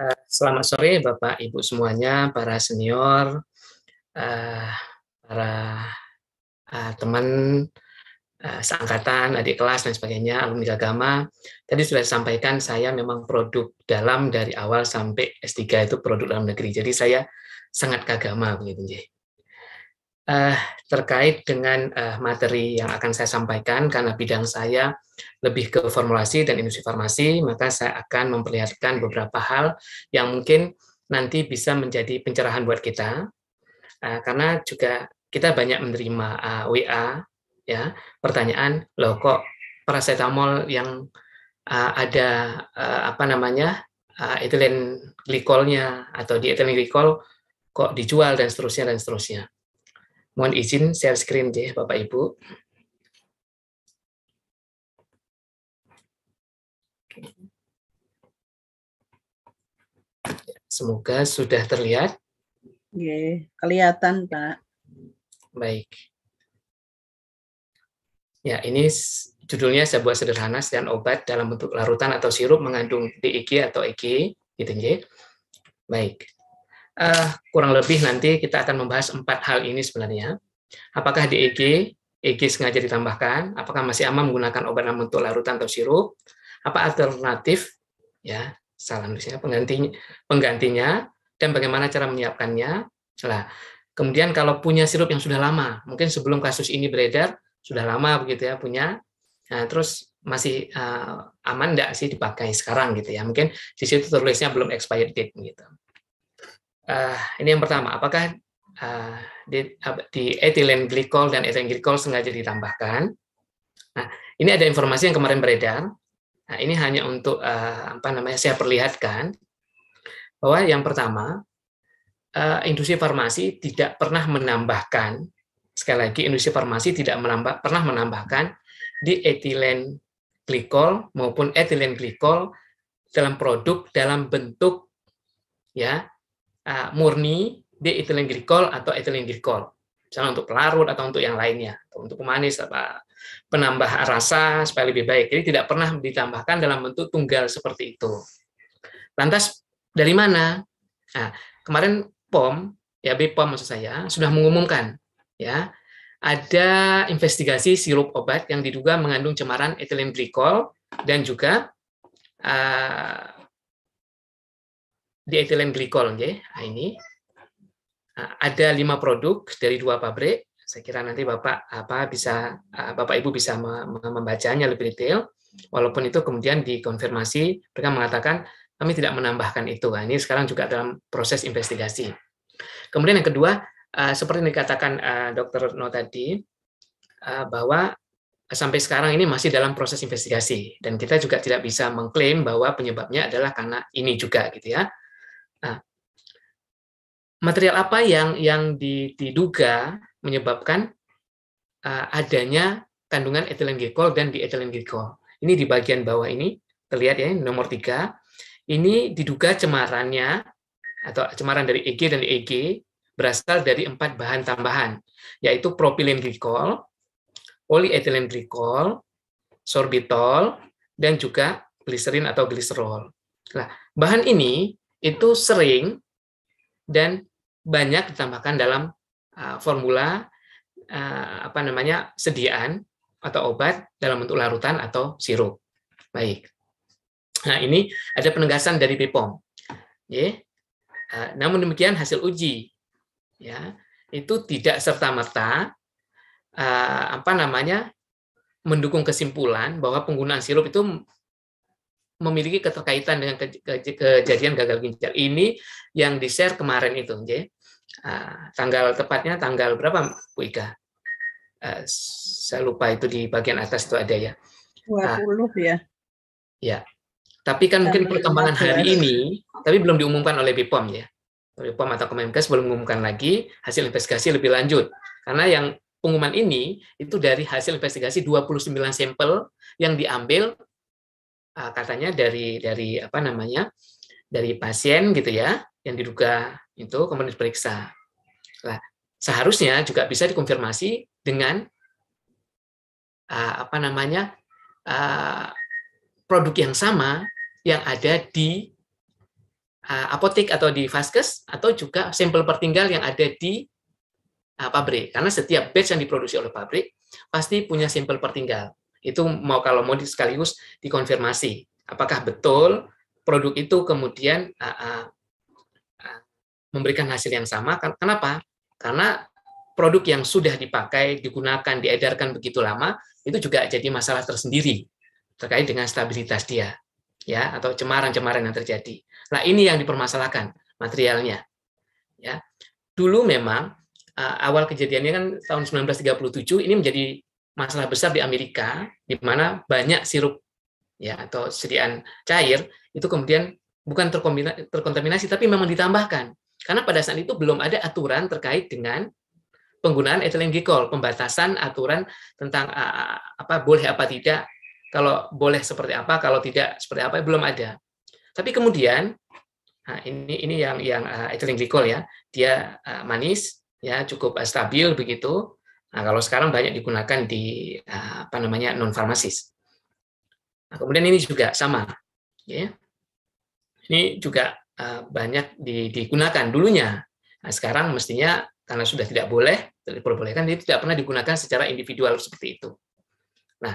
Eh, selamat sore Bapak Ibu semuanya, para senior, eh, para eh, teman seangkatan, adik kelas dan sebagainya, alumni agama. Tadi sudah disampaikan saya memang produk dalam dari awal sampai S3 itu produk dalam negeri. Jadi saya sangat kagama begitu, uh, terkait dengan uh, materi yang akan saya sampaikan karena bidang saya lebih ke formulasi dan industri farmasi, maka saya akan memperlihatkan beberapa hal yang mungkin nanti bisa menjadi pencerahan buat kita. Uh, karena juga kita banyak menerima uh, WA ya, pertanyaan, "Loh kok paracetamol yang uh, ada uh, apa namanya? Uh, etilen glikolnya atau di etilen glikol kok dijual dan seterusnya dan seterusnya." Mohon izin share screen deh Bapak Ibu. Semoga sudah terlihat. Ye, iya, kelihatan Pak. Baik. Ya, ini judulnya sebuah sederhana dan obat dalam bentuk larutan atau sirup mengandung DIG atau EG, gitu ya. Baik uh, kurang lebih nanti kita akan membahas empat hal ini sebenarnya. Apakah di EG e sengaja ditambahkan? Apakah masih aman menggunakan obat dalam bentuk larutan atau sirup? Apa alternatif? Ya, salah nulisnya penggantinya, penggantinya dan bagaimana cara menyiapkannya? Nah, kemudian kalau punya sirup yang sudah lama, mungkin sebelum kasus ini beredar sudah lama begitu ya punya. Nah, terus masih uh, aman enggak sih dipakai sekarang gitu ya. Mungkin di situ tulisnya belum expired date gitu uh, ini yang pertama, apakah uh, di, di etilen glikol dan etilen glikol sengaja ditambahkan? Nah, ini ada informasi yang kemarin beredar. Nah, ini hanya untuk uh, apa namanya saya perlihatkan bahwa yang pertama uh, industri farmasi tidak pernah menambahkan sekali lagi industri farmasi tidak menambah, pernah menambahkan di etilen glikol maupun etilen glikol dalam produk dalam bentuk ya uh, murni di ethylene glycol atau ethylene glycol. Misalnya untuk pelarut atau untuk yang lainnya, atau untuk pemanis apa penambah rasa supaya lebih baik. Jadi tidak pernah ditambahkan dalam bentuk tunggal seperti itu. Lantas dari mana? Nah, kemarin POM ya BPOM maksud saya sudah mengumumkan ya ada investigasi sirup obat yang diduga mengandung cemaran ethylene glycol dan juga uh, di etilen glikol ya. Nah, ini eh, ada lima produk dari dua pabrik. Saya kira nanti Bapak apa bisa eh, Bapak Ibu bisa membacanya lebih detail walaupun itu kemudian dikonfirmasi mereka mengatakan kami tidak menambahkan itu. Nah, ini sekarang juga dalam proses investigasi. Kemudian yang kedua, eh, seperti yang dikatakan dokter No tadi, bahwa sampai sekarang ini masih dalam proses investigasi dan kita juga tidak bisa mengklaim bahwa penyebabnya adalah karena ini juga gitu ya material apa yang yang diduga menyebabkan uh, adanya kandungan etilen glikol dan dietilen glikol. Ini di bagian bawah ini terlihat ya nomor tiga. Ini diduga cemarannya atau cemaran dari EG dan EG berasal dari empat bahan tambahan yaitu propilen glikol, polietilen glikol, sorbitol dan juga gliserin atau gliserol. Nah, bahan ini itu sering dan banyak ditambahkan dalam uh, formula uh, apa namanya sediaan atau obat dalam bentuk larutan atau sirup. Baik. Nah, ini ada penegasan dari BPOM. Ya. Uh, namun demikian hasil uji ya itu tidak serta-merta uh, apa namanya mendukung kesimpulan bahwa penggunaan sirup itu memiliki keterkaitan dengan ke, ke, kejadian gagal ginjal ini yang di share kemarin itu, J. Uh, ah, tanggal tepatnya tanggal berapa, Bu Ika? Uh, ah, saya lupa itu di bagian atas itu ada ya. 20 ah. uh, ya. Ya. Tapi kan mungkin perkembangan hari ini, tapi belum diumumkan oleh BPOM ya. BPOM atau Kemenkes belum mengumumkan lagi hasil investigasi lebih lanjut. Karena yang pengumuman ini itu dari hasil investigasi 29 sampel yang diambil Ah, katanya dari dari apa namanya dari pasien gitu ya yang diduga itu kemudian diperiksa. Nah, seharusnya juga bisa dikonfirmasi dengan ah, apa namanya ah, produk yang sama yang ada di uh, apotek atau di vaskes atau juga sampel pertinggal yang ada di pabrik karena setiap batch yang diproduksi oleh pabrik pasti punya sampel pertinggal. Itu mau kalau mau sekaligus dikonfirmasi apakah betul produk itu kemudian uh, uh, memberikan hasil yang sama. Kan, kenapa? Karena produk yang sudah dipakai, digunakan, diedarkan begitu lama itu juga jadi masalah tersendiri terkait dengan stabilitas dia, ya atau cemaran-cemaran yang terjadi. Nah ini yang dipermasalahkan materialnya. Ya dulu memang awal kejadiannya kan tahun 1937 ini menjadi masalah besar di Amerika di mana banyak sirup ya atau sediaan cair itu kemudian bukan terkontaminasi tapi memang ditambahkan karena pada saat itu belum ada aturan terkait dengan penggunaan ethylene glycol, pembatasan aturan tentang apa boleh apa tidak, kalau boleh seperti apa, kalau tidak seperti apa belum ada. Tapi kemudian nah, ini ini yang yang ethylene glycol ya, dia manis ya cukup stabil begitu. Nah, kalau sekarang banyak digunakan di eh, apa namanya non farmasis. Nah, kemudian ini juga sama, ya. Ini juga eh, banyak digunakan dulunya. Nah, sekarang mestinya karena sudah tidak boleh, diperbolehkan, jadi tidak pernah digunakan secara individual seperti itu. Nah,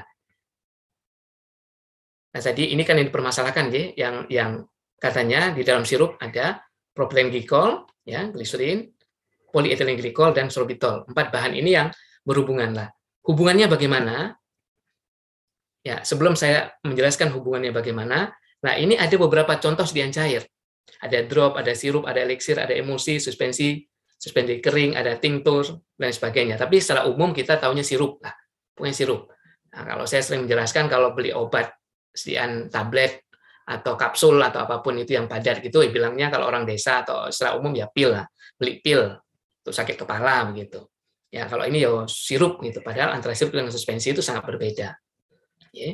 nah tadi ini kan yang dipermasalahkan, ya, yang yang katanya di dalam sirup ada problem glikol, ya, glycerin, polietilen glikol dan sorbitol. Empat bahan ini yang berhubungan lah. Hubungannya bagaimana? Ya, sebelum saya menjelaskan hubungannya bagaimana, nah ini ada beberapa contoh sediaan cair. Ada drop, ada sirup, ada eliksir, ada emulsi, suspensi, suspensi kering, ada tinctur, dan sebagainya. Tapi secara umum kita tahunya sirup lah, punya sirup. Nah, kalau saya sering menjelaskan kalau beli obat sediaan tablet atau kapsul atau apapun itu yang padat gitu bilangnya kalau orang desa atau secara umum ya pil lah beli pil untuk sakit kepala begitu. Ya, kalau ini ya sirup gitu. Padahal antara sirup dengan suspensi itu sangat berbeda. Ya.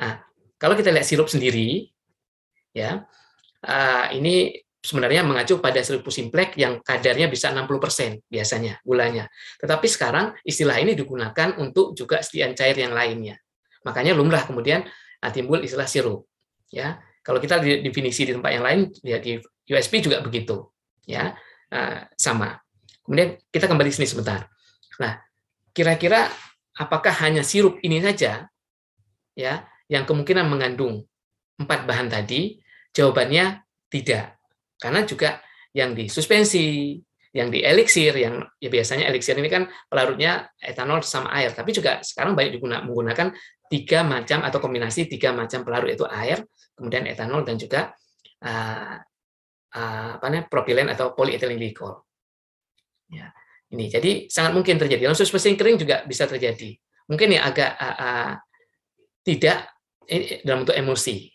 Nah, kalau kita lihat sirup sendiri, ya eh, ini sebenarnya mengacu pada sirup simplek yang kadarnya bisa 60% biasanya gulanya. Tetapi sekarang istilah ini digunakan untuk juga sediaan cair yang lainnya. Makanya lumrah kemudian eh, timbul istilah sirup. Ya, kalau kita definisi di tempat yang lain, ya di USP juga begitu. Ya, eh, sama. Kemudian kita kembali sini sebentar. Nah, kira-kira apakah hanya sirup ini saja ya yang kemungkinan mengandung empat bahan tadi? Jawabannya tidak. Karena juga yang di suspensi, yang di eliksir, yang ya biasanya eliksir ini kan pelarutnya etanol sama air, tapi juga sekarang banyak digunakan menggunakan tiga macam atau kombinasi tiga macam pelarut yaitu air, kemudian etanol dan juga uh, uh, apa namanya propilen atau glikol. Ya, ini jadi sangat mungkin terjadi. Lonsus pusing kering juga bisa terjadi. Mungkin ya agak uh, uh, tidak ini dalam bentuk emosi.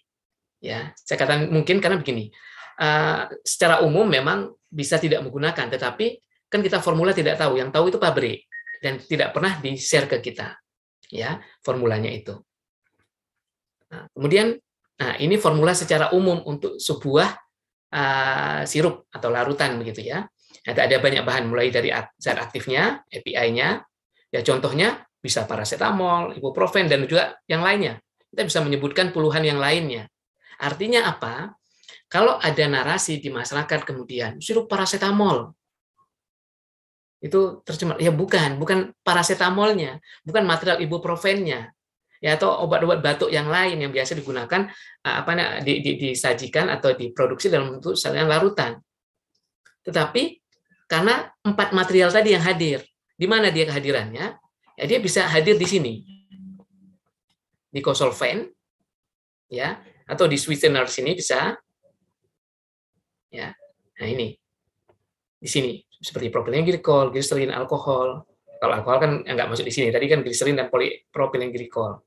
Ya, saya katakan mungkin karena begini. Uh, secara umum memang bisa tidak menggunakan, tetapi kan kita formula tidak tahu. Yang tahu itu pabrik dan tidak pernah di share ke kita. Ya, formulanya itu. Nah, kemudian, nah ini formula secara umum untuk sebuah uh, sirup atau larutan begitu ya. Ternyata ada banyak bahan mulai dari zat aktifnya, API-nya. Ya contohnya bisa paracetamol, ibuprofen dan juga yang lainnya. Kita bisa menyebutkan puluhan yang lainnya. Artinya apa? Kalau ada narasi di masyarakat kemudian sirup paracetamol itu tercemar. Ya bukan, bukan paracetamolnya, bukan material ibuprofennya, ya atau obat-obat batuk yang lain yang biasa digunakan apa di, di, disajikan atau diproduksi dalam bentuk larutan. Tetapi karena empat material tadi yang hadir. Di mana dia kehadirannya? Ya, dia bisa hadir di sini. Di Kosolven, ya, atau di sweetener sini bisa. Ya, nah ini. Di sini, seperti propilen glikol, gliserin, alkohol. Kalau alkohol kan nggak masuk di sini. Tadi kan gliserin dan propilen glikol.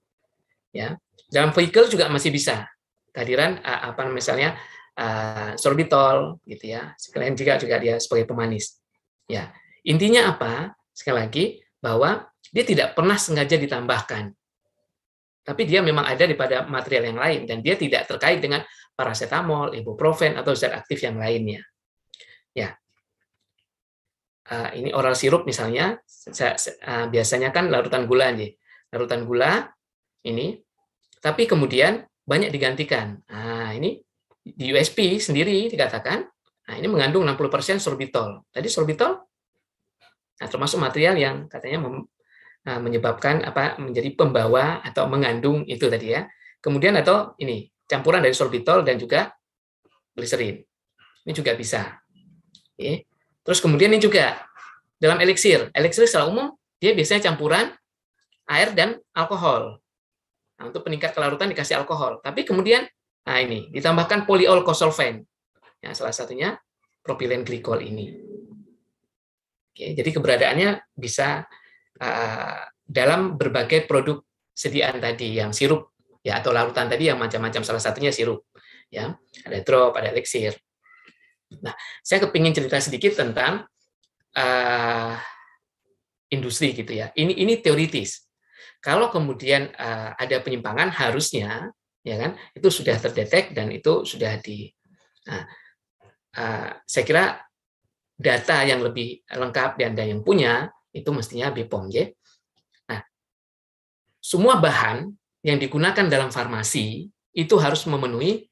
Ya. Dalam vehicle juga masih bisa kehadiran apa misalnya uh, sorbitol gitu ya sekalian juga juga dia sebagai pemanis ya intinya apa sekali lagi bahwa dia tidak pernah sengaja ditambahkan tapi dia memang ada di pada material yang lain dan dia tidak terkait dengan paracetamol, ibuprofen atau zat aktif yang lainnya. Ya, uh, ini oral sirup misalnya, uh, biasanya kan larutan gula aja, larutan gula ini, tapi kemudian banyak digantikan. Nah, ini di USP sendiri dikatakan, nah ini mengandung 60% sorbitol. Tadi sorbitol nah termasuk material yang katanya eh, menyebabkan apa menjadi pembawa atau mengandung itu tadi ya. Kemudian atau ini campuran dari sorbitol dan juga gliserin. Ini juga bisa. Oke. Terus kemudian ini juga dalam eliksir. Eliksir secara umum dia biasanya campuran air dan alkohol. Nah, untuk peningkat kelarutan dikasih alkohol. Tapi kemudian Nah ini, ditambahkan kosolven Ya, salah satunya propilen glikol ini. Oke, jadi keberadaannya bisa uh, dalam berbagai produk sediaan tadi yang sirup ya atau larutan tadi yang macam-macam salah satunya sirup ya ada drop ada elixir nah saya kepingin cerita sedikit tentang uh, industri gitu ya ini ini teoritis kalau kemudian uh, ada penyimpangan harusnya ya kan itu sudah terdetek dan itu sudah di nah, uh, saya kira data yang lebih lengkap dan yang punya itu mestinya BPOM ya. Nah, semua bahan yang digunakan dalam farmasi itu harus memenuhi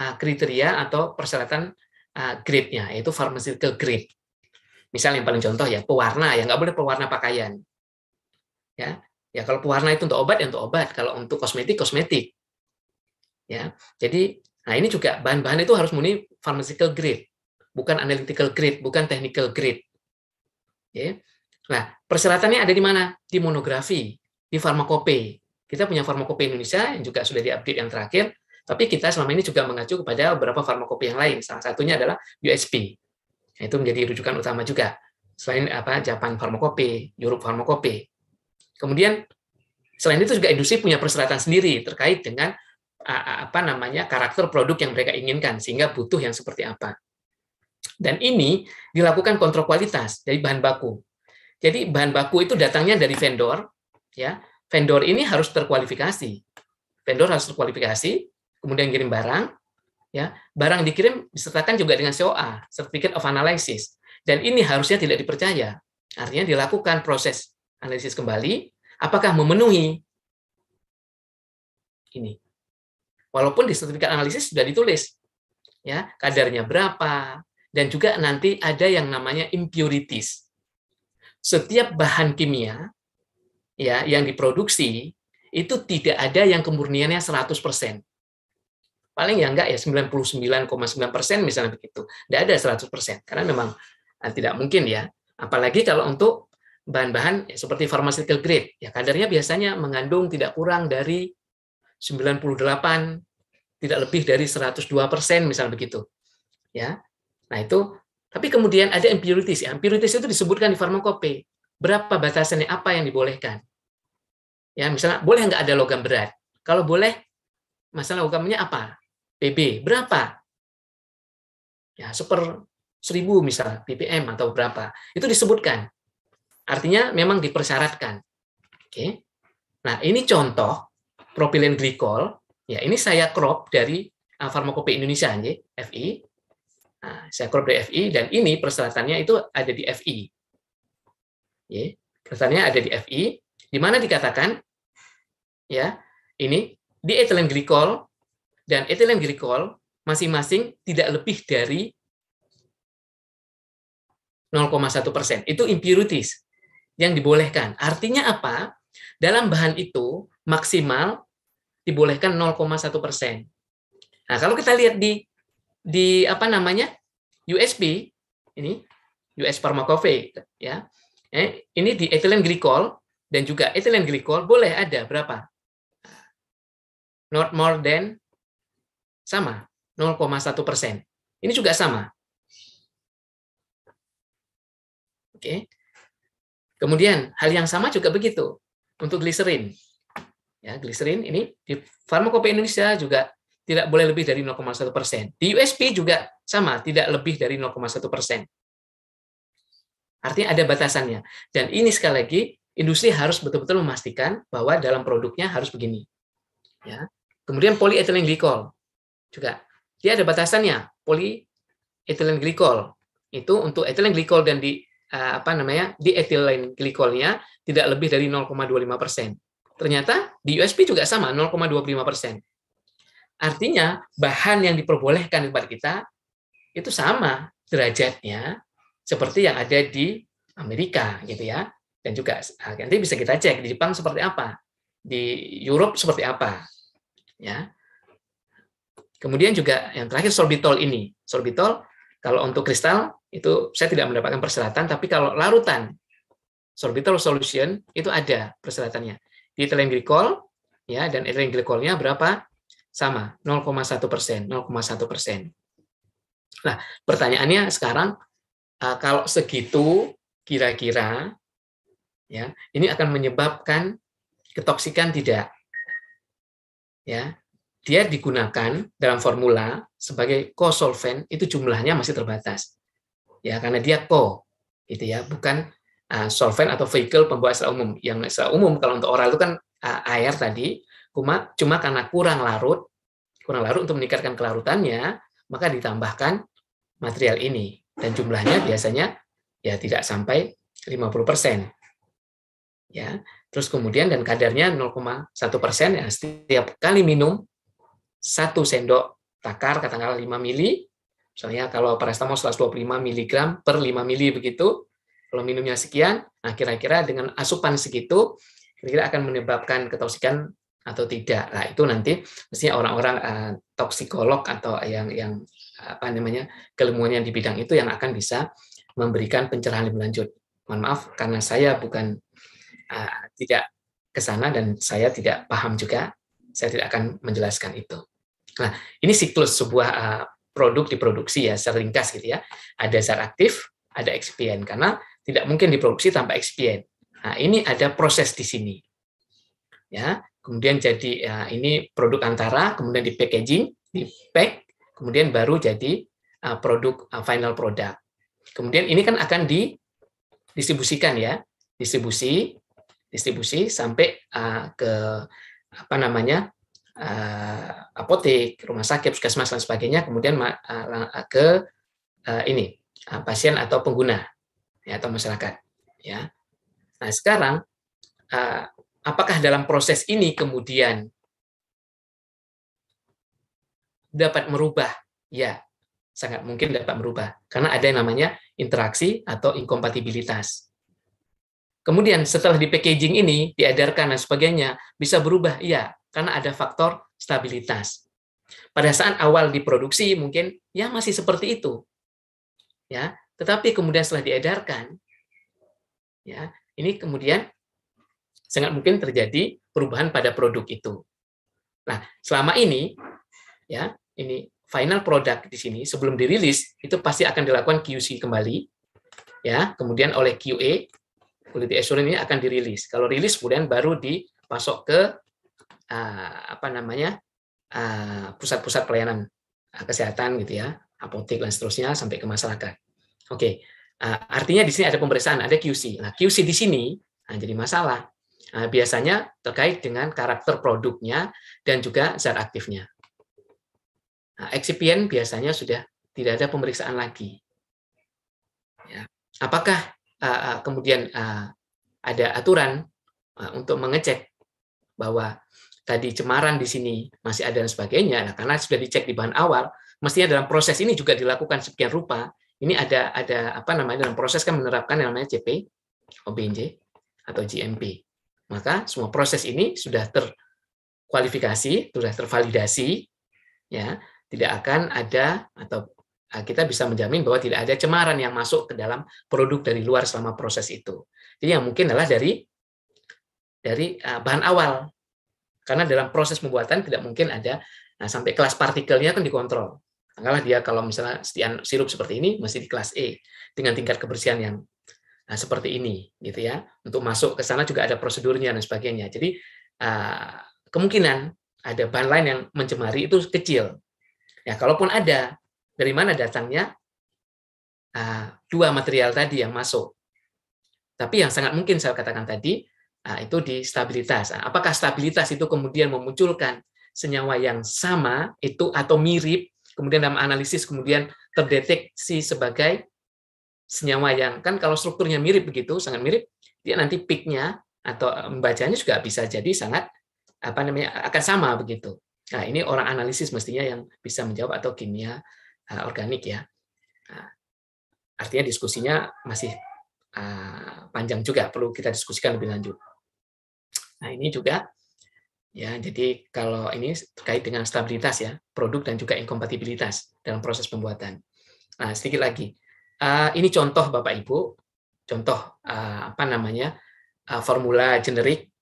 uh, kriteria atau persyaratan uh, grade-nya yaitu pharmaceutical grade. Misalnya yang paling contoh ya pewarna ya nggak boleh pewarna pakaian. Ya, ya kalau pewarna itu untuk obat ya untuk obat, kalau untuk kosmetik kosmetik ya jadi nah ini juga bahan-bahan itu harus murni pharmaceutical grade bukan analytical grade bukan technical grade ya nah persyaratannya ada di mana di monografi di farmakope kita punya farmakope Indonesia yang juga sudah diupdate yang terakhir tapi kita selama ini juga mengacu kepada beberapa farmakope yang lain salah satunya adalah USP nah, itu menjadi rujukan utama juga selain apa Japan farmakope Europe farmakope kemudian selain itu juga industri punya persyaratan sendiri terkait dengan apa namanya karakter produk yang mereka inginkan sehingga butuh yang seperti apa. Dan ini dilakukan kontrol kualitas dari bahan baku. Jadi bahan baku itu datangnya dari vendor, ya. Vendor ini harus terkualifikasi. Vendor harus terkualifikasi, kemudian kirim barang, ya. Barang dikirim disertakan juga dengan COA, Certificate of Analysis. Dan ini harusnya tidak dipercaya. Artinya dilakukan proses analisis kembali, apakah memenuhi ini Walaupun di sertifikat analisis sudah ditulis ya, kadarnya berapa dan juga nanti ada yang namanya impurities. Setiap bahan kimia ya yang diproduksi itu tidak ada yang kemurniannya 100% paling ya enggak ya 99,9 misalnya begitu. Tidak ada 100 karena memang eh, tidak mungkin ya. Apalagi kalau untuk bahan-bahan ya, seperti pharmaceutical grade ya kadarnya biasanya mengandung tidak kurang dari 98 tidak lebih dari 102 persen misal begitu ya nah itu tapi kemudian ada impurities ya impurities itu disebutkan di farmakope berapa batasannya apa yang dibolehkan ya misalnya boleh nggak ada logam berat kalau boleh masalah logamnya apa PB berapa ya super seribu misal ppm atau berapa itu disebutkan artinya memang dipersyaratkan oke nah ini contoh propilen glikol. Ya, ini saya crop dari eh, Farmakope Indonesia ya, FI. Nah, saya crop dari FI dan ini persyaratannya itu ada di FI. Ya, persyaratannya ada di FI di mana dikatakan ya, ini di etilen glikol dan etilen glikol masing-masing tidak lebih dari 0,1 persen. Itu impurities yang dibolehkan. Artinya apa? Dalam bahan itu maksimal dibolehkan 0,1 persen. Nah, kalau kita lihat di di apa namanya USP ini US Pharmacophe ya, eh, ini di ethylene glycol dan juga ethylene glycol boleh ada berapa? Not more than sama 0,1 persen. Ini juga sama. Oke. Kemudian hal yang sama juga begitu untuk gliserin. Ya, gliserin ini di farmakope Indonesia juga tidak boleh lebih dari 0,1 persen. Di USP juga sama, tidak lebih dari 0,1 persen. Artinya ada batasannya. Dan ini sekali lagi, industri harus betul-betul memastikan bahwa dalam produknya harus begini. Ya. Kemudian polyethylene glikol juga. Dia ada batasannya, polyethylene glikol Itu untuk etilen glikol dan di eh, apa namanya? di ethylene glycolnya tidak lebih dari 0,25 persen. Ternyata di USP juga sama, 0,25 persen. Artinya bahan yang diperbolehkan kepada kita itu sama derajatnya seperti yang ada di Amerika gitu ya. Dan juga ah, nanti bisa kita cek di Jepang seperti apa, di Eropa seperti apa. Ya. Kemudian juga yang terakhir sorbitol ini. Sorbitol kalau untuk kristal itu saya tidak mendapatkan perseratan, tapi kalau larutan sorbitol solution itu ada perseratannya ethylene glycol ya dan ethylene glycolnya berapa? Sama, 0,1 persen, 0,1 persen. Nah, pertanyaannya sekarang eh, kalau segitu kira-kira ya ini akan menyebabkan ketoksikan tidak? Ya, dia digunakan dalam formula sebagai kosolven itu jumlahnya masih terbatas. Ya, karena dia ko gitu ya, bukan uh, solvent atau vehicle pembawa secara umum. Yang secara umum kalau untuk oral itu kan uh, air tadi, cuma cuma karena kurang larut, kurang larut untuk meningkatkan kelarutannya, maka ditambahkan material ini dan jumlahnya biasanya ya tidak sampai 50%. Ya. Terus kemudian dan kadarnya 0,1 persen ya setiap kali minum satu sendok takar katakanlah 5 mili misalnya kalau paracetamol 125 mg per 5 mili begitu kalau minumnya sekian, nah kira-kira dengan asupan segitu, kira-kira akan menyebabkan ketoksikan atau tidak. Nah, itu nanti mestinya orang-orang uh, toksikolog atau yang yang apa namanya keilmuannya di bidang itu yang akan bisa memberikan pencerahan lebih lanjut. Mohon maaf karena saya bukan uh, tidak ke sana dan saya tidak paham juga. Saya tidak akan menjelaskan itu. Nah, ini siklus sebuah uh, produk diproduksi ya seringkas gitu ya. Ada zat aktif, ada eksipien karena tidak mungkin diproduksi tanpa eksipien. Nah, ini ada proses di sini. Ya, kemudian jadi ya, ini produk antara, kemudian di packaging, di pack, kemudian baru jadi uh, produk uh, final product. Kemudian ini kan akan didistribusikan ya, distribusi, distribusi sampai uh, ke apa namanya uh, apotek, rumah sakit, puskesmas dan sebagainya, kemudian uh, ke uh, ini uh, pasien atau pengguna ya, atau masyarakat. Ya. Nah sekarang eh, apakah dalam proses ini kemudian dapat merubah? Ya, sangat mungkin dapat merubah karena ada yang namanya interaksi atau inkompatibilitas. Kemudian setelah di packaging ini diedarkan dan sebagainya bisa berubah, iya, karena ada faktor stabilitas. Pada saat awal diproduksi mungkin ya masih seperti itu, ya tetapi kemudian setelah diedarkan, ya ini kemudian sangat mungkin terjadi perubahan pada produk itu. Nah, selama ini, ya ini final produk di sini sebelum dirilis itu pasti akan dilakukan QC kembali, ya kemudian oleh QA quality assurance ini akan dirilis. Kalau rilis kemudian baru dipasok ke uh, apa namanya ah, pusat-pusat uh, pelayanan ah, kesehatan gitu ya, apotek dan seterusnya sampai ke masyarakat. Oke, okay. uh, eh, artinya di sini ada pemeriksaan, ada QC. Nah, QC di sini nah, jadi masalah. Nah, biasanya terkait dengan karakter produknya dan juga zat aktifnya. Nah, excipient biasanya sudah tidak ada pemeriksaan lagi. Ya. Apakah uh, kemudian uh, ada aturan uh, untuk mengecek bahwa tadi cemaran di sini masih ada dan sebagainya? Nah, karena sudah dicek di bahan awal, mestinya dalam proses ini juga dilakukan sekian rupa ini ada ada apa namanya dalam proses kan menerapkan yang namanya CP, OBNJ atau GMP. Maka semua proses ini sudah terkualifikasi, sudah tervalidasi, ya tidak akan ada atau eh, kita bisa menjamin bahwa tidak ada cemaran yang masuk ke dalam produk dari luar selama proses itu. Jadi yang mungkin adalah dari dari eh, bahan awal. Karena dalam proses pembuatan tidak mungkin ada nah, sampai kelas partikelnya kan dikontrol anggaplah dia kalau misalnya setian sirup seperti ini masih di kelas E dengan tingkat kebersihan yang nah, seperti ini gitu ya. Untuk masuk ke sana juga ada prosedurnya dan sebagainya. Jadi uh, kemungkinan ada bahan lain yang mencemari itu kecil. Ya kalaupun ada dari mana datangnya uh, dua material tadi yang masuk. Tapi yang sangat mungkin saya katakan tadi uh, itu di stabilitas. Apakah stabilitas itu kemudian memunculkan senyawa yang sama itu atau mirip kemudian dalam analisis kemudian terdeteksi sebagai senyawa yang kan kalau strukturnya mirip begitu sangat mirip dia nanti peaknya atau eh, membacanya juga bisa jadi sangat apa namanya akan sama begitu nah ini orang analisis mestinya yang bisa menjawab atau kimia uh, organik ya nah, artinya diskusinya masih uh, panjang juga perlu kita diskusikan lebih lanjut nah ini juga Ya, jadi kalau ini terkait dengan stabilitas ya, produk dan juga inkompatibilitas dalam proses pembuatan. Nah, sedikit lagi. Uh, ini contoh Bapak Ibu, contoh uh, apa namanya? Uh, formula generik.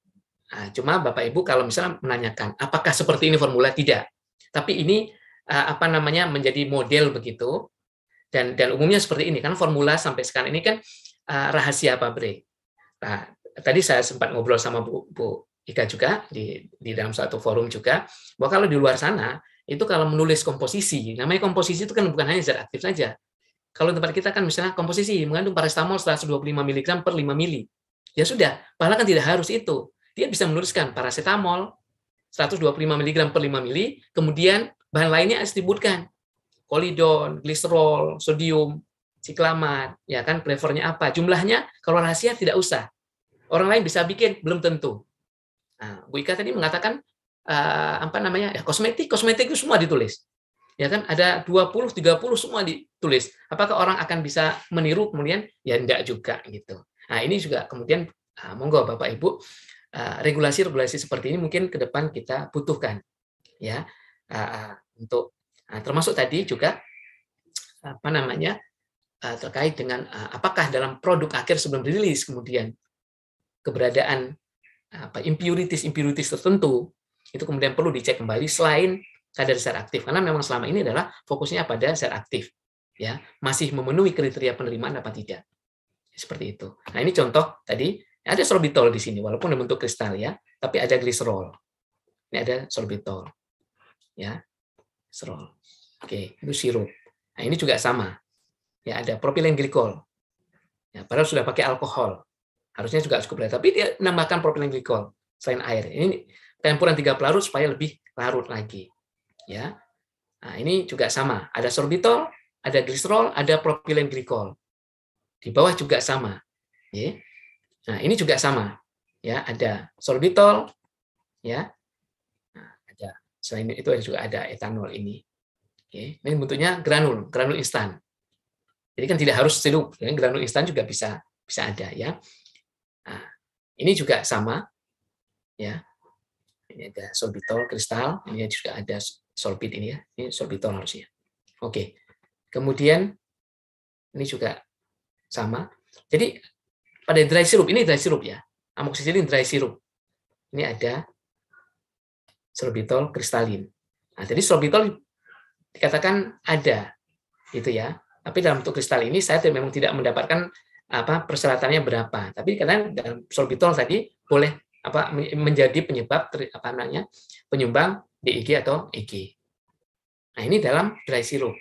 Uh, cuma Bapak Ibu kalau misalnya menanyakan apakah seperti ini formula tidak. Tapi ini uh, apa namanya? menjadi model begitu. Dan dan umumnya seperti ini kan formula sampai sekarang ini kan uh, rahasia pabrik. Nah, tadi saya sempat ngobrol sama Bu, Bu Ika juga di, di dalam satu forum juga bahwa kalau di luar sana itu kalau menulis komposisi namanya komposisi itu kan bukan hanya zat aktif saja kalau tempat kita kan misalnya komposisi mengandung paracetamol 125 mg per 5 mili ya sudah padahal kan tidak harus itu dia bisa menuliskan paracetamol 125 mg per 5 mili kemudian bahan lainnya harus disebutkan kolidon gliserol sodium ciklamat ya kan flavornya apa jumlahnya kalau rahasia tidak usah orang lain bisa bikin belum tentu Nah, Bu Ika tadi mengatakan uh, apa namanya ya kosmetik kosmetik itu semua ditulis ya kan ada 20 30 semua ditulis apakah orang akan bisa meniru kemudian ya enggak juga gitu nah ini juga kemudian uh, monggo Bapak Ibu regulasi eh, regulasi-regulasi seperti ini mungkin ke depan kita butuhkan ya uh, untuk uh, termasuk tadi juga apa namanya terkait dengan apakah dalam produk akhir sebelum dirilis kemudian keberadaan apa impurities impurities tertentu itu kemudian perlu dicek kembali selain kadar zat aktif karena memang selama ini adalah fokusnya pada zat aktif ya masih memenuhi kriteria penerimaan apa tidak seperti itu nah ini contoh tadi ada sorbitol di sini walaupun dalam bentuk kristal ya tapi ada gliserol ini ada sorbitol ya gliserol oke itu sirup nah ini juga sama ya ada propilen glikol ya padahal sudah pakai alkohol harusnya juga cukup lah tapi dia menambahkan propilen glikol selain air ini campuran tiga pelarut supaya lebih larut lagi ya nah, ini juga sama ada sorbitol ada glycerol, ada propilen glikol di bawah juga sama ya nah ini juga sama ya ada sorbitol ya nah, ada selain itu juga ada etanol ini oke ini bentuknya granul granul instan jadi kan tidak harus sirup ya. granul instan juga bisa bisa ada ya Nah, ini juga sama, ya. Ini ada sorbitol kristal, ini juga ada sorbit ini ya, ini sorbitol harusnya. Oke, kemudian ini juga sama. Jadi pada dry sirup ini dry sirup ya, Amoxicillin dry sirup. Ini ada sorbitol kristalin. Nah, jadi sorbitol dikatakan ada, gitu ya. Tapi dalam bentuk kristal ini saya memang tidak mendapatkan apa persyaratannya berapa. Tapi kadang dalam sorbitol tadi boleh apa menjadi penyebab apa namanya penyumbang DIG atau EG. Nah, ini dalam dry syrup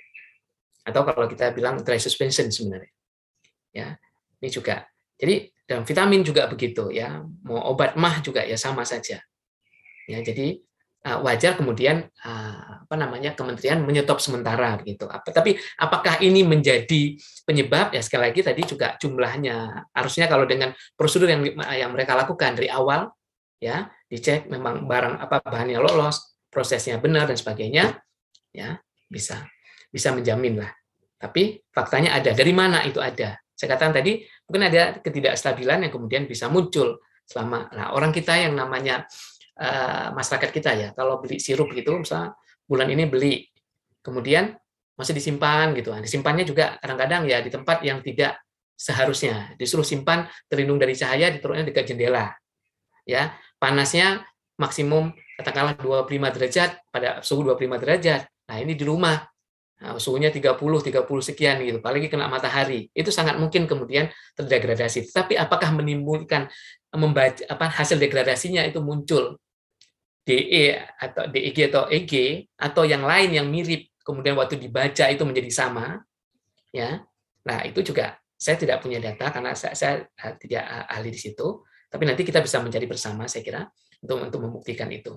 atau kalau kita bilang dry suspension sebenarnya. Ya, ini juga. Jadi dalam vitamin juga begitu ya, mau obat mah juga ya sama saja. Ya, jadi Eh, wajar kemudian eh, apa namanya kementerian menyetop sementara gitu. tapi apakah ini menjadi penyebab ya sekali lagi tadi juga jumlahnya harusnya kalau dengan prosedur yang eh, yang mereka lakukan dari awal ya dicek memang barang apa bahannya lolos, prosesnya benar dan sebagainya ya bisa bisa menjamin lah. Tapi faktanya ada dari mana itu ada. Saya katakan tadi mungkin ada ketidakstabilan yang kemudian bisa muncul selama nah orang kita yang namanya Eh, masyarakat kita ya. Kalau beli sirup gitu, misalnya bulan ini beli, kemudian masih disimpan gitu. Nah, disimpannya juga kadang-kadang ya di tempat yang tidak seharusnya. Disuruh simpan terlindung dari cahaya, diturunnya dekat jendela. Ya, panasnya maksimum katakanlah 25 derajat pada suhu 25 derajat. Nah, ini di rumah. Nah, suhunya 30, 30 sekian gitu, apalagi kena matahari. Itu sangat mungkin kemudian terdegradasi. Tapi apakah menimbulkan membaca apa hasil degradasinya itu muncul DE atau DEG atau EG atau yang lain yang mirip kemudian waktu dibaca itu menjadi sama ya. Nah, itu juga saya tidak punya data karena saya, saya eh, tidak eh, ahli di situ, tapi nanti kita bisa mencari bersama saya kira untuk untuk membuktikan itu.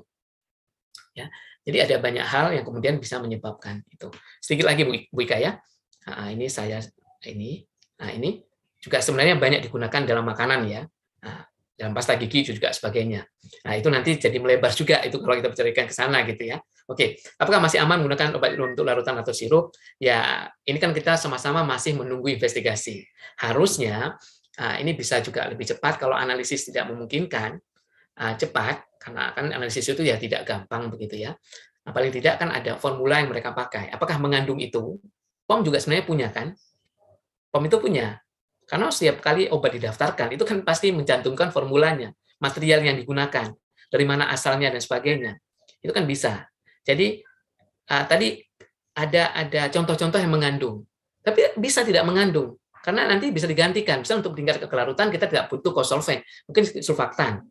Ya, jadi ada banyak hal yang kemudian bisa menyebabkan itu. Sedikit lagi Bu Ika ya. Nah, ini saya ini, nah ini juga sebenarnya banyak digunakan dalam makanan ya. Nah, dalam pasta gigi juga sebagainya. Nah, itu nanti jadi melebar juga itu kalau kita bicarakan ke sana gitu ya. Oke, apakah masih aman menggunakan obat untuk larutan atau sirup? Ya, ini kan kita sama-sama masih menunggu investigasi. Harusnya ah, ini bisa juga lebih cepat kalau analisis tidak memungkinkan, Ah, cepat karena kan analisis itu ya tidak gampang begitu ya. Nah, paling tidak kan ada formula yang mereka pakai. Apakah mengandung itu? POM juga sebenarnya punya kan? POM itu punya. Karena setiap kali obat didaftarkan itu kan pasti mencantumkan formulanya, material yang digunakan, dari mana asalnya dan sebagainya. Itu kan bisa. Jadi uh, tadi ada ada contoh-contoh yang mengandung. Tapi bisa tidak mengandung karena nanti bisa digantikan. Misalnya untuk tingkat kekelarutan kita tidak butuh kosolven, mungkin surfaktan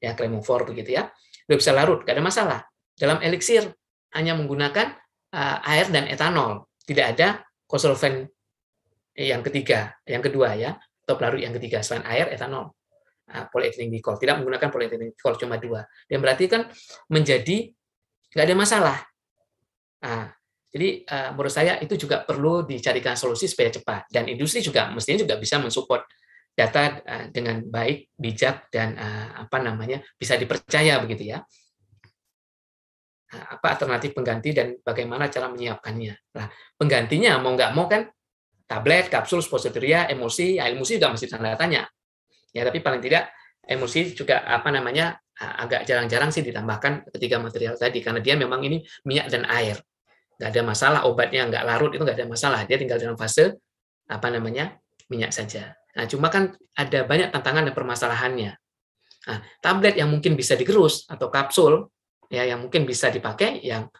ya kremofor begitu ya udah bisa larut gak ada masalah dalam eliksir hanya menggunakan uh, air dan etanol tidak ada kosolven yang ketiga yang kedua ya atau pelarut yang ketiga selain air etanol uh, polyethylene glycol tidak menggunakan polyethylene glycol cuma dua yang berarti kan menjadi nggak ada masalah nah, jadi uh, menurut saya itu juga perlu dicarikan solusi supaya cepat dan industri juga mestinya juga bisa mensupport data eh, dengan baik, bijak dan eh, apa namanya bisa dipercaya begitu ya. Nah, apa alternatif pengganti dan bagaimana cara menyiapkannya. Nah, penggantinya mau nggak mau kan tablet, kapsul, suppositoria, emosi, ya, emosi juga masih tanda tanya. Ya, tapi paling tidak emosi juga apa namanya eh, agak jarang-jarang sih ditambahkan ketiga material tadi karena dia memang ini minyak dan air. Nggak ada masalah obatnya nggak larut itu nggak ada masalah. Dia tinggal dalam fase apa namanya minyak saja. Nah, cuma kan ada banyak tantangan dan permasalahannya. Nah, tablet yang mungkin bisa digerus atau kapsul ya yang mungkin bisa dipakai yang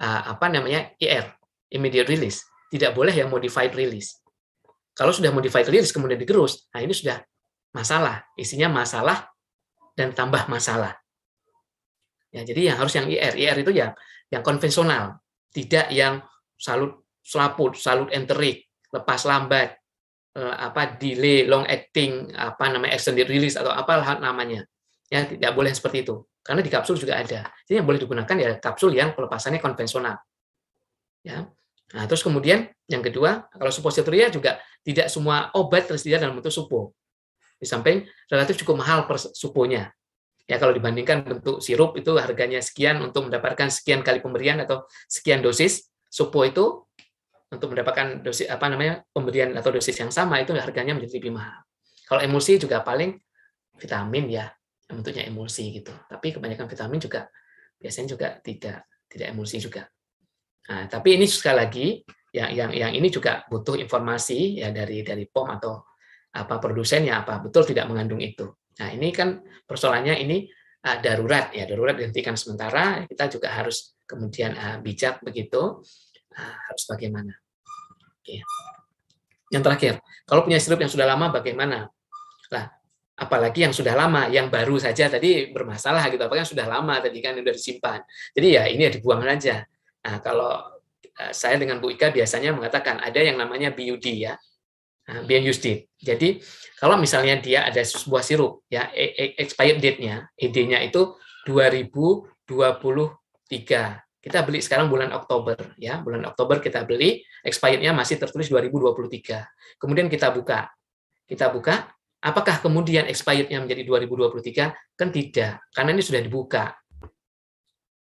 uh, apa namanya IR immediate release tidak boleh yang modified release. Kalau sudah modified release kemudian digerus, nah ini sudah masalah, isinya masalah dan tambah masalah. Ya, jadi yang harus yang IR, IR itu ya yang konvensional, tidak yang salut selaput, salut enterik, lepas lambat, Eh, apa delay long acting apa namanya extended release atau apa namanya ya tidak boleh seperti itu karena di kapsul juga ada jadi yang boleh digunakan ya kapsul yang pelepasannya konvensional ya nah terus kemudian yang kedua kalau supositoria juga tidak semua obat tersedia dalam bentuk supo di samping relatif cukup mahal per suponya ya kalau dibandingkan bentuk sirup itu harganya sekian untuk mendapatkan sekian kali pemberian atau sekian dosis supo itu untuk mendapatkan dosis apa namanya pemberian atau dosis yang sama itu harganya menjadi lebih mahal. Kalau emulsi juga paling vitamin ya bentuknya emulsi gitu. Tapi kebanyakan vitamin juga biasanya juga tidak tidak emulsi juga. Nah, tapi ini sekali lagi yang yang yang ini juga butuh informasi ya dari dari POM atau apa produsennya apa betul tidak mengandung itu. Nah, ini kan persoalannya ini uh, darurat ya, darurat dihentikan sementara, kita juga harus kemudian uh, bijak begitu uh, harus bagaimana. Yang terakhir, kalau punya sirup yang sudah lama bagaimana? Lah, apalagi yang sudah lama, yang baru saja tadi bermasalah gitu, apalagi yang sudah lama tadi kan sudah disimpan. Jadi ya ini ya dibuang saja. Nah, kalau eh, saya dengan Bu Ika biasanya mengatakan ada yang namanya BUD ya, Beyond Use Date. Jadi kalau misalnya dia ada sebuah sirup ya e, e, expired date-nya, ED-nya itu 2023. Kita beli sekarang bulan Oktober ya, bulan Oktober kita beli, expirednya masih tertulis 2023. Kemudian kita buka. Kita buka, apakah kemudian expirednya menjadi 2023? Kan tidak, karena ini sudah dibuka.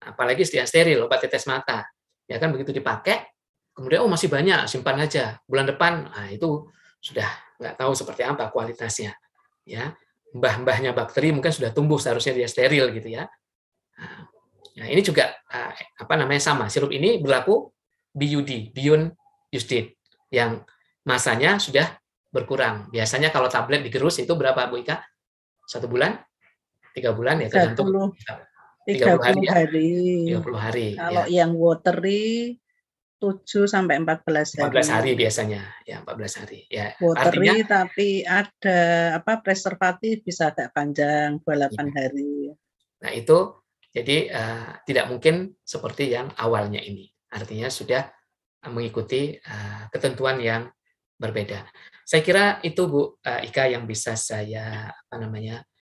Apalagi setia steril, obat tetes mata. Ya kan begitu dipakai, kemudian oh masih banyak, simpan aja. Bulan depan, nah itu sudah nggak tahu seperti apa kualitasnya. Ya, mbah-mbahnya bakteri mungkin sudah tumbuh seharusnya dia steril gitu ya. Nah, Nah, ini juga eh, apa namanya sama. Sirup ini berlaku BUD, biun justin yang masanya sudah berkurang. Biasanya kalau tablet digerus itu berapa Bu Ika? Satu bulan? Tiga bulan ya tergantung. 30, 30 hari. hari. Ya. 30 hari. Kalau ya. yang watery 7 sampai 14 hari. 14 hari biasanya, ya 14 hari. Ya, watery artinya, tapi ada apa preservatif bisa agak panjang 28 ya. hari. Nah, itu jadi uh, tidak mungkin seperti yang awalnya ini. Artinya sudah mengikuti uh, ketentuan yang berbeda. Saya kira itu Bu uh, Ika yang bisa saya apa namanya